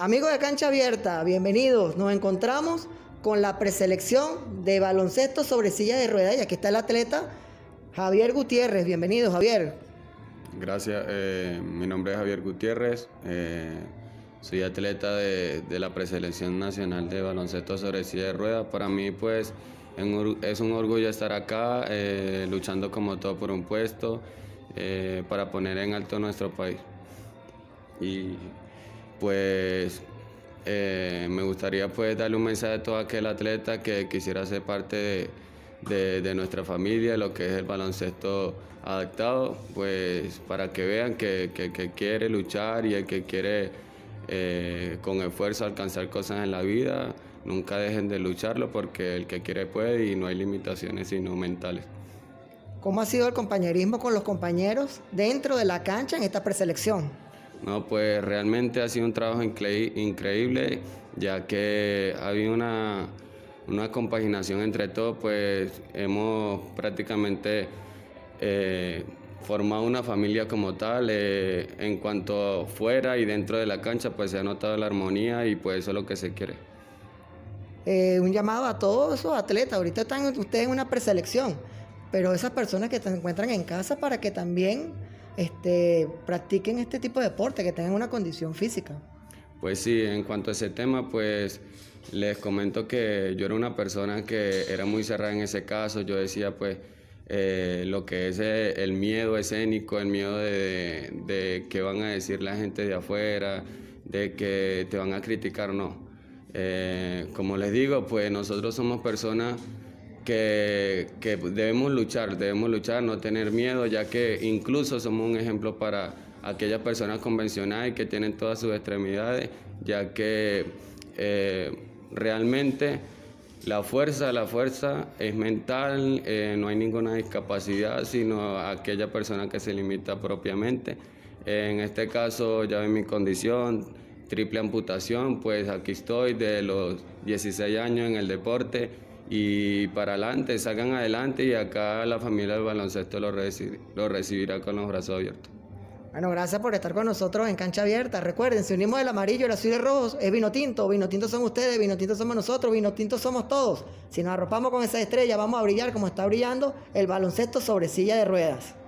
Amigos de Cancha Abierta, bienvenidos. Nos encontramos con la preselección de baloncesto sobre silla de ruedas. Y aquí está el atleta Javier Gutiérrez. Bienvenido, Javier. Gracias. Eh, mi nombre es Javier Gutiérrez. Eh, soy atleta de, la preselección nacional de baloncesto sobre silla de ruedas. Para mí, pues, es un orgullo estar acá, eh, luchando como todo por un puesto, para poner en alto nuestro país. Y pues eh, me gustaría pues darle un mensaje a todo aquel atleta que quisiera ser parte de, nuestra familia, lo que es el baloncesto adaptado, pues para que vean que, que, que quiere luchar y el que quiere eh, con esfuerzo alcanzar cosas en la vida, nunca dejen de lucharlo porque el que quiere puede y no hay limitaciones sino mentales. ¿Cómo ha sido el compañerismo con los compañeros dentro de la cancha en esta preselección? No, pues realmente ha sido un trabajo increíble, ya que ha habido una, compaginación entre todos, pues hemos prácticamente eh, formado una familia como tal. Eh, en cuanto fuera y dentro de la cancha, pues se ha notado la armonía y pues eso es lo que se quiere. Eh, un llamado a todos esos atletas. Ahorita están ustedes en una preselección, pero esas personas que se encuentran en casa para que también este, practiquen este tipo de deporte, que tengan una condición física. Pues sí, en cuanto a ese tema, pues les comento que yo era una persona que era muy cerrada en ese caso, yo decía pues... Eh, lo que es eh, el miedo escénico, el miedo de, que qué van a decir la gente de afuera, de que te van a criticar no. Eh, como les digo, pues nosotros somos personas que, debemos luchar, debemos luchar, no tener miedo, ya que incluso somos un ejemplo para aquellas personas convencionales que tienen todas sus extremidades, ya que eh, realmente la fuerza, la fuerza es mental, eh, no hay ninguna discapacidad, sino aquella persona que se limita propiamente. En este caso, ya en mi condición, triple amputación, pues aquí estoy de los 16 años en el deporte y para adelante, sacan adelante y acá la familia del baloncesto lo, lo recibirá con los brazos abiertos. Bueno, gracias por estar con nosotros en Cancha Abierta. Recuerden, si unimos el amarillo, el azul y el rojo, es vino tinto. Vino tinto son ustedes, vino tinto somos nosotros, vino tinto somos todos. Si nos arropamos con esa estrella, vamos a brillar como está brillando el baloncesto sobre silla de ruedas.